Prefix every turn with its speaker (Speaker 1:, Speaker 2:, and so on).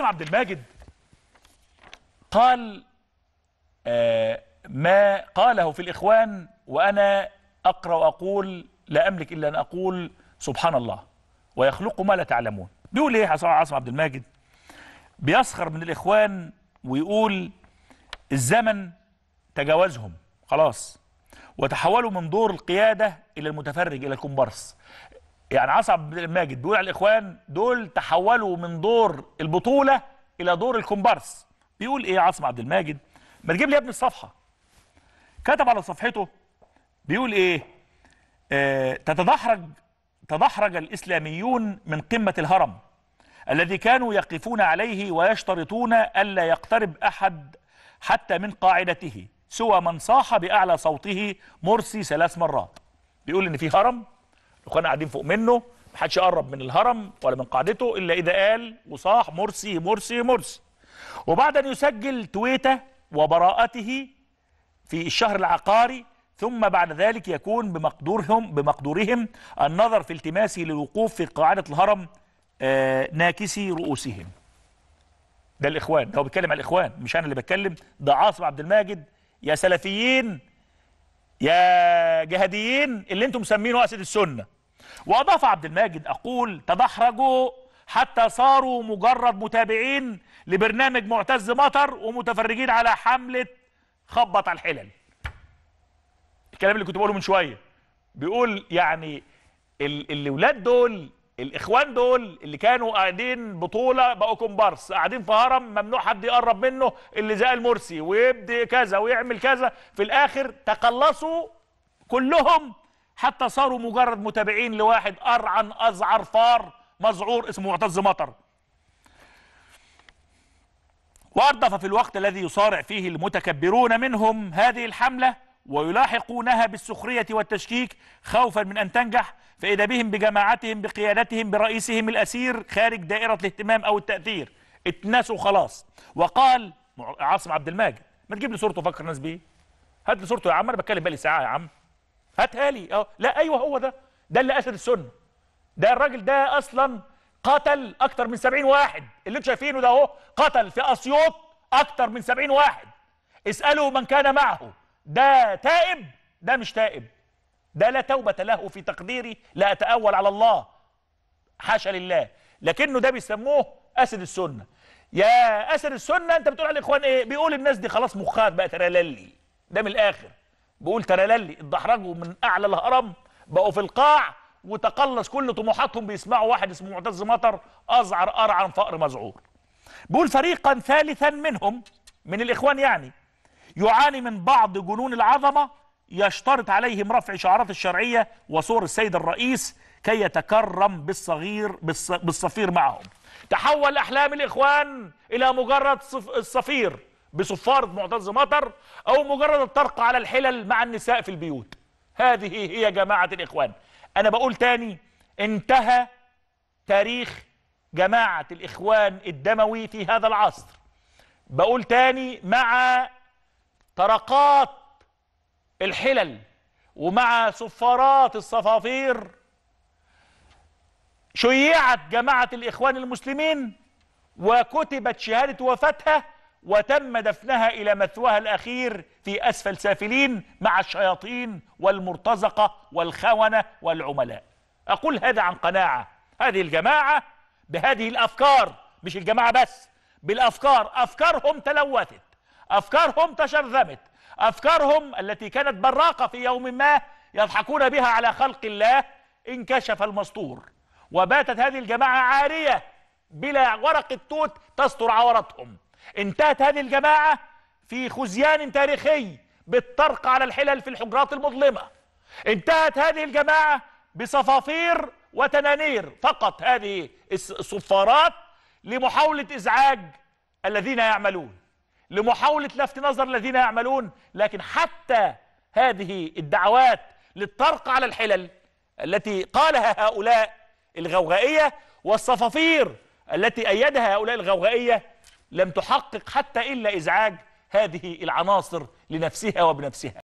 Speaker 1: القاسم عبد الماجد قال آه ما قاله في الإخوان وأنا أقرأ وأقول لا أملك إلا أن أقول سبحان الله ويخلق ما لا تعلمون بيقول إيه عاصم عبد الماجد بيسخر من الإخوان ويقول الزمن تجاوزهم خلاص وتحولوا من دور القيادة إلى المتفرج إلى الكمبارس يعني عصب عبد الماجد بيقول على الاخوان دول تحولوا من دور البطوله الى دور الكومبارس بيقول ايه عاصم عبد الماجد ما تجيب لي يا ابني الصفحه كتب على صفحته بيقول ايه آه تتدحرج تدحرج الاسلاميون من قمه الهرم الذي كانوا يقفون عليه ويشترطون الا يقترب احد حتى من قاعدته سوى من صاح باعلى صوته مرسي ثلاث مرات بيقول ان في هرم الاخوان قاعدين فوق منه محدش يقرب من الهرم ولا من قاعدته الا اذا قال وصاح مرسي مرسي مرسي وبعد ان يسجل تويته وبراءته في الشهر العقاري ثم بعد ذلك يكون بمقدورهم بمقدورهم النظر في التماسه للوقوف في قاعده الهرم آه، ناكسي رؤوسهم ده الاخوان ده هو بيتكلم على الاخوان مش انا اللي بتكلم ده عاصم عبد الماجد يا سلفيين يا جهاديين اللي انتم مسمينه اسد السنه وأضاف عبد الماجد أقول تدحرجوا حتى صاروا مجرد متابعين لبرنامج معتز مطر ومتفرجين على حملة خبط على الحلل الكلام اللي كنت بقوله من شوية بيقول يعني الولاد دول الاخوان دول اللي كانوا قاعدين بطوله بقوا كومبارس قاعدين في هرم ممنوع حد يقرب منه اللي زي المرسي ويبدي كذا ويعمل كذا في الاخر تقلصوا كلهم حتى صاروا مجرد متابعين لواحد أرعن أزعر فار مزعور اسمه معتز مطر وأردف في الوقت الذي يصارع فيه المتكبرون منهم هذه الحملة ويلاحقونها بالسخرية والتشكيك خوفا من أن تنجح فإذا بهم بجماعتهم بقيادتهم برئيسهم الأسير خارج دائرة الاهتمام أو التأثير اتنسوا خلاص وقال عاصم عبد الماجد ما تجيب لي صورته فكر الناس بيه هات لي صورته يا عم انا بتكلم بقالي ساعه يا عم هاتها لي اه لا ايوه هو ده ده اللي اسد السنه ده الراجل ده اصلا قتل اكتر من 70 واحد اللي انتم شايفينه ده اهو قتل في اسيوط اكتر من 70 واحد اسالوا من كان معه ده تائب ده مش تائب ده لا توبة له في تقديري لا أتأول على الله حاشا لله لكنه ده بيسموه أسد السنة يا أسد السنة أنت بتقول على الإخوان إيه بيقول الناس دي خلاص مخات بقى رلالي ده من الآخر بقول ترللي اتدحرجوا من اعلى الهرم بقوا في القاع وتقلص كل طموحاتهم بيسمعوا واحد اسمه معتز مطر ازعر ارعن فأر مزعور بقول فريقا ثالثا منهم من الاخوان يعني يعاني من بعض جنون العظمه يشترط عليهم رفع شعارات الشرعيه وصور السيد الرئيس كي يتكرم بالصغير بالصفير معهم تحول احلام الاخوان الى مجرد الصفير بصفارة معتز مطر أو مجرد الطرق على الحلل مع النساء في البيوت هذه هي جماعة الإخوان أنا بقول تاني انتهى تاريخ جماعة الإخوان الدموي في هذا العصر بقول تاني مع طرقات الحلل ومع صفارات الصفافير شيعت جماعة الإخوان المسلمين وكتبت شهادة وفاتها وتم دفنها إلى مثواها الأخير في أسفل سافلين مع الشياطين والمرتزقة والخونة والعملاء أقول هذا عن قناعة هذه الجماعة بهذه الأفكار مش الجماعة بس بالأفكار أفكارهم تلوثت أفكارهم تشرذمت أفكارهم التي كانت براقة في يوم ما يضحكون بها على خلق الله انكشف المستور وباتت هذه الجماعة عارية بلا ورقة توت تستر عورتهم انتهت هذه الجماعة في خزيان تاريخي بالطرق على الحلل في الحجرات المظلمة انتهت هذه الجماعة بصفافير وتنانير فقط هذه الصفارات لمحاولة إزعاج الذين يعملون لمحاولة لفت نظر الذين يعملون لكن حتى هذه الدعوات للطرق على الحلل التي قالها هؤلاء الغوغائية والصفافير التي أيدها هؤلاء الغوغائية لم تحقق حتى إلا إزعاج هذه العناصر لنفسها وبنفسها